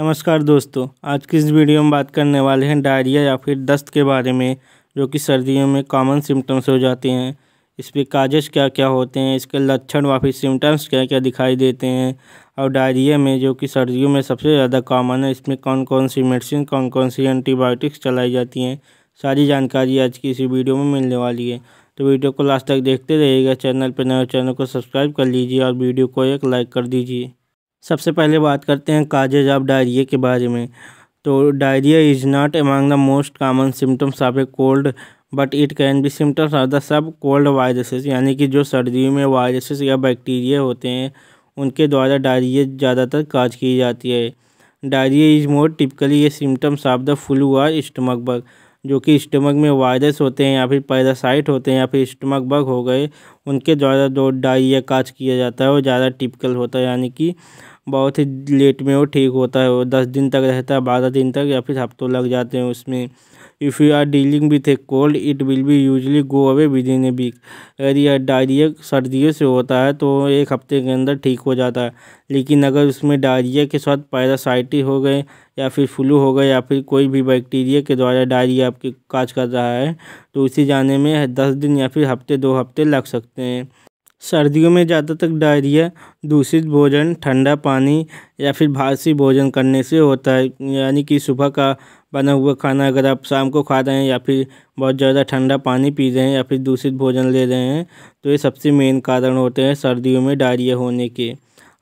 नमस्कार दोस्तों आज की इस वीडियो में बात करने वाले हैं डायरिया या फिर दस्त के बारे में जो कि सर्दियों में कॉमन सिम्टम्स हो जाते हैं इस पर काजज क्या क्या होते हैं इसके लक्षण व फिर सिम्टम्स क्या क्या दिखाई देते हैं और डायरिया में जो कि सर्दियों में सबसे ज़्यादा कॉमन है इसमें कौन कौन सी मेडिसिन कौन कौन सी एंटीबायोटिक्स चलाई जाती हैं सारी जानकारी आज की इसी वीडियो में मिलने वाली है तो वीडियो को लास्ट तक देखते रहिएगा चैनल पर नए चैनल को सब्सक्राइब कर लीजिए और वीडियो को एक लाइक कर दीजिए सबसे पहले बात करते हैं काजेज ऑफ डायरिया के बारे में तो diarrhoea is not among the most common symptoms of a cold but it can be symptoms of the some cold viruses यानी कि जो सर्दियों में वायरसेस या बैक्टीरिया होते हैं उनके द्वारा डायरिया ज़्यादातर काज की जाती है डायरिया इज मोर टिपिकली ये symptoms of the flu or stomach bug जो कि स्टमक में वायरस होते हैं या फिर पैरासाइट होते हैं या फिर स्टमक बग हो गए उनके द्वारा जो डायरिया काज किया जाता है वो ज़्यादा टिपिकल होता है यानी कि बहुत ही लेट में वो ठीक होता है वो दस दिन तक रहता है बारह दिन तक या फिर हफ्तों लग जाते हैं उसमें if you are dealing with a cold it will be usually go away within a week अगर यह डायरिया सर्दियों से होता है तो एक हफ्ते के अंदर ठीक हो जाता है लेकिन अगर उसमें डायरिया के साथ पैरासाइटी हो गए या फिर फ्लू हो गए या फिर कोई भी बैक्टीरिया के द्वारा डायरिया आपके काज कर रहा है तो उसे जाने में दस दिन या फिर हफ्ते दो हफ्ते लग सकते हैं सर्दियों में ज़्यादातर डायरिया दूषित भोजन ठंडा पानी या फिर भारसी भोजन करने से होता है यानी कि सुबह का बना हुआ खाना अगर आप शाम को खा रहे हैं या फिर बहुत ज़्यादा ठंडा पानी पी रहे हैं या फिर दूषित भोजन ले रहे हैं तो ये सबसे मेन कारण होते हैं सर्दियों में डायरिया होने के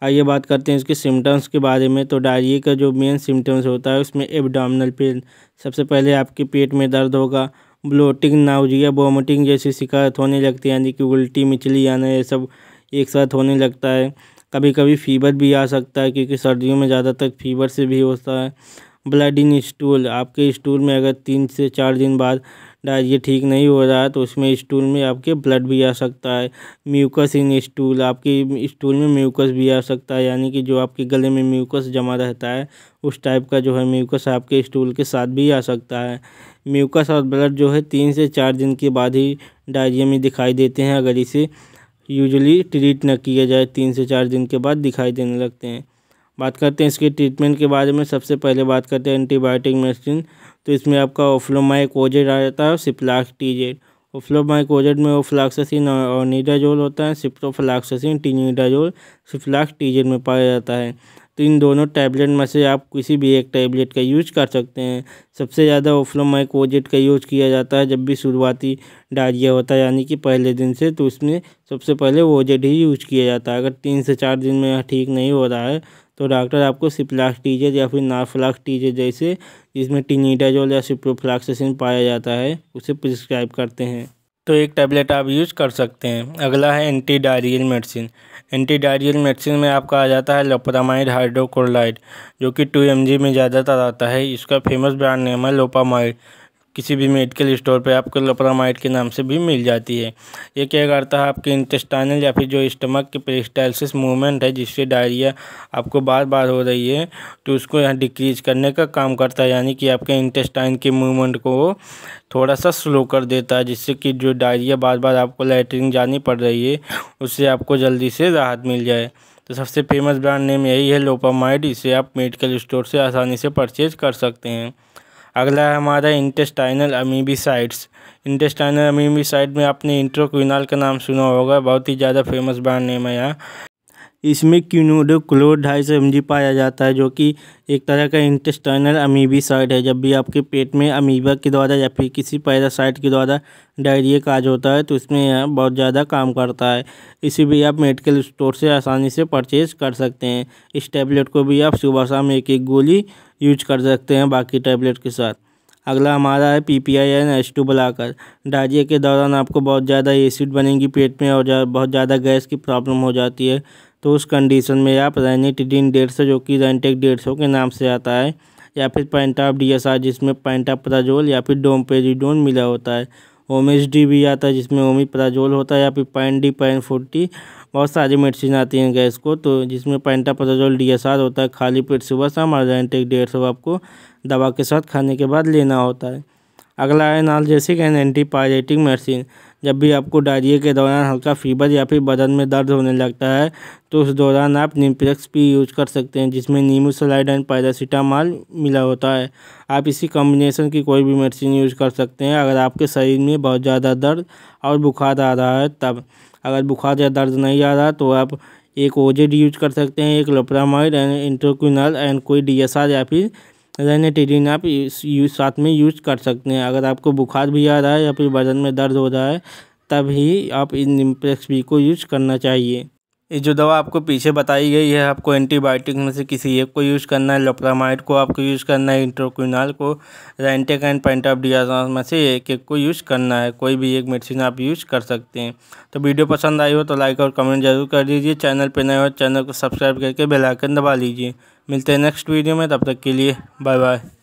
आइए बात करते हैं इसके सिम्टम्स के बारे में तो डायरिया का जो मेन सिम्टम्स होता है उसमें एबडामिनल पेन सबसे पहले आपके पेट में दर्द होगा ब्लोटिंग नाउजीया वोमिटिंग जैसी शिकायत होने लगती है यानी कि उल्टी मिचली आना ये सब एक साथ होने लगता है कभी कभी फीवर भी आ सकता है क्योंकि सर्दियों में ज़्यादातर फीवर से भी होता है ब्लड इन स्टूल आपके स्टूल में अगर तीन से चार दिन बाद डायरिया ठीक नहीं हो रहा है तो उसमें स्टूल में आपके ब्लड भी आ सकता है म्यूकस इन स्टूल आपके स्टूल में म्यूकस भी आ सकता है यानी कि जो आपके गले में म्यूकस जमा रहता है उस टाइप का जो है म्यूकस आपके स्टूल के साथ भी आ सकता है म्यूकस और ब्लड जो है तीन से चार दिन के बाद ही डायरिया में दिखाई देते हैं अगर इसे यूजली ट्रीट न किया जाए तीन से चार दिन के बाद दिखाई देने लगते हैं बात करते हैं इसके ट्रीटमेंट के बारे में सबसे पहले बात करते हैं एंटीबायोटिक मेडिसिन तो इसमें आपका ओफ्लोमाइक ओजेड आ जाता है और सिप्लाक्स टीजेड ओफ्लोमाइक ओजेड में ओफ्लाक्सिन और निडाजोल होता है सिप्टोफ्लाक्सिन टीनिडाजोल सिप्लाक्स टीजेड में पाया जाता है तो इन दोनों टैबलेट में से आप किसी भी एक टैबलेट का यूज कर सकते हैं सबसे ज़्यादा ओफ्लोमाइकोजेट का यूज किया जाता है जब भी शुरुआती डायरिया होता है यानी कि पहले दिन से तो उसमें सबसे पहले ओजेड ही यूज किया जाता है अगर तीन से चार दिन में ठीक नहीं हो रहा है तो डॉक्टर आपको सिप्लाक्स टीजे या फिर नारफ्लाक्स टीजे जैसे जिसमें टीनिडाजोल या सिप्रोफ्लाक्सेसिन पाया जाता है उसे प्रिस्क्राइब करते हैं तो एक टैबलेट आप यूज कर सकते हैं अगला है anti diarrheal medicine anti diarrheal medicine में आपका आ जाता है लोपामाइड हाइड्रोक्लोराइड जो कि टू एम में ज़्यादातर आता है इसका फेमस ब्रांड नेम है लोपामाइड किसी भी मेडिकल स्टोर पे आपको लोप्रामाइड के नाम से भी मिल जाती है ये क्या करता है आपके इंटेस्टाइनल या फिर जो स्टमक के पेस्टाइलिस मूवमेंट है जिससे डायरिया आपको बार बार हो रही है तो उसको यहाँ डिक्रीज करने का काम करता है यानी कि आपके इंटेस्टाइन के मूवमेंट को थोड़ा सा स्लो कर देता है जिससे कि जो डायरिया बार बार आपको लेटरिन जानी पड़ रही है उससे आपको जल्दी से राहत मिल जाए तो सबसे फेमस ब्रांड नेम यही है लोपामाइड इसे आप मेडिकल स्टोर से आसानी से परचेज कर सकते हैं अगला है हमारा इंटेस्टाइनल अमीबीसाइड्स इंटेस्टाइनल अमीबीसाइड में आपने इंट्रोक्विनाल का नाम सुना होगा बहुत ही ज़्यादा फेमस ब्रांड नेम है यहाँ इसमें क्यूनोडो क्लोर ढाई सौ एम पाया जाता है जो कि एक तरह का इंटेस्टाइनल साइड है जब भी आपके पेट में अमीबा के द्वारा या फिर किसी पैरासाइट के द्वारा डायरिया काज होता है तो इसमें यह बहुत ज़्यादा काम करता है इसे भी आप मेडिकल स्टोर से आसानी से परचेज कर सकते हैं इस टैबलेट को भी आप सुबह शाम एक एक गोली यूज कर सकते हैं बाकी टैबलेट के साथ अगला हमारा है P P I and H two बुलाकर डायरिया के दौरान आपको बहुत ज़्यादा एसिड बनेगी पेट में और जा, बहुत ज़्यादा गैस की प्रॉब्लम हो जाती है तो उस कंडीशन में आप रैनिटिडिन डेढ़ सौ जो कि रैनटेक डेढ़ सौ के नाम से आता है या फिर पैंटाप डी एस आर जिसमें प्राजोल या फिर डोम पेजीडोन मिला होता है ओमेस डी भी आता है जिसमें प्राजोल होता है या फिर पैन डी पैन फोर्टी बहुत सारी मेडिसिन आती हैं गैस को तो जिसमें पेंटाप्राजोल डी एस आर होता है खाली पेट सुबह शाम और रैनटेक डेढ़ सौ आपको दवा के साथ खाने के बाद लेना होता है अगला है नाल जैसे एंटीपायरेटिक मेडिसिन जब भी आपको डायरिया के दौरान हल्का फीवर या फिर बदन में दर्द होने लगता है तो उस दौरान आप निम्प्लेक्स भी यूज कर सकते हैं जिसमें नीमू सलाइड एंड पैरासीटामॉल मिला होता है आप इसी कॉम्बिनेशन की कोई भी मेडिसिन यूज कर सकते हैं अगर आपके शरीर में बहुत ज़्यादा दर्द और बुखार आ रहा है तब अगर बुखार या दर्द नहीं आ रहा तो आप एक ओजेड यूज कर सकते हैं एक लोप्रामाइड एंड इंट्रोक्यूनल एंड कोई डी या फिर रेनेटेरिन आप इस यूज साथ में यूज कर सकते हैं अगर आपको बुखार भी आ रहा है या फिर बदन में दर्द हो रहा है तभी आप इन निम्प्रेक्स बी को यूज करना चाहिए ये जो दवा आपको पीछे बताई गई है आपको एंटीबायोटिक में से किसी एक को यूज़ करना है लोप्रामाइड को आपको यूज़ करना है इंट्रोक्विनाल को रेंटेक एंड डिया में से एक एक को यूज़ करना है कोई भी एक मेडिसिन आप यूज़ कर सकते हैं तो वीडियो पसंद आई हो तो लाइक और कमेंट जरूर कर दीजिए चैनल पर नए हो तो चैनल को सब्सक्राइब करके बेलाइकन दबा लीजिए मिलते हैं नेक्स्ट वीडियो में तब तक के लिए बाय बाय